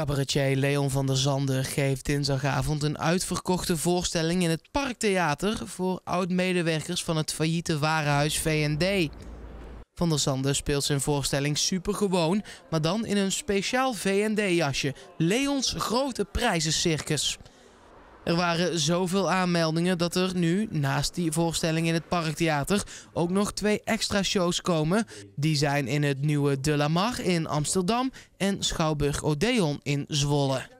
Cabaretier Leon van der Zanden geeft dinsdagavond een uitverkochte voorstelling in het Parktheater voor oud-medewerkers van het failliete warenhuis VND. Van der Zanden speelt zijn voorstelling supergewoon, maar dan in een speciaal VND-jasje. Leons grote prijzencircus. Er waren zoveel aanmeldingen dat er nu, naast die voorstelling in het Parktheater, ook nog twee extra shows komen. Die zijn in het nieuwe De La Mar in Amsterdam en Schouwburg Odeon in Zwolle.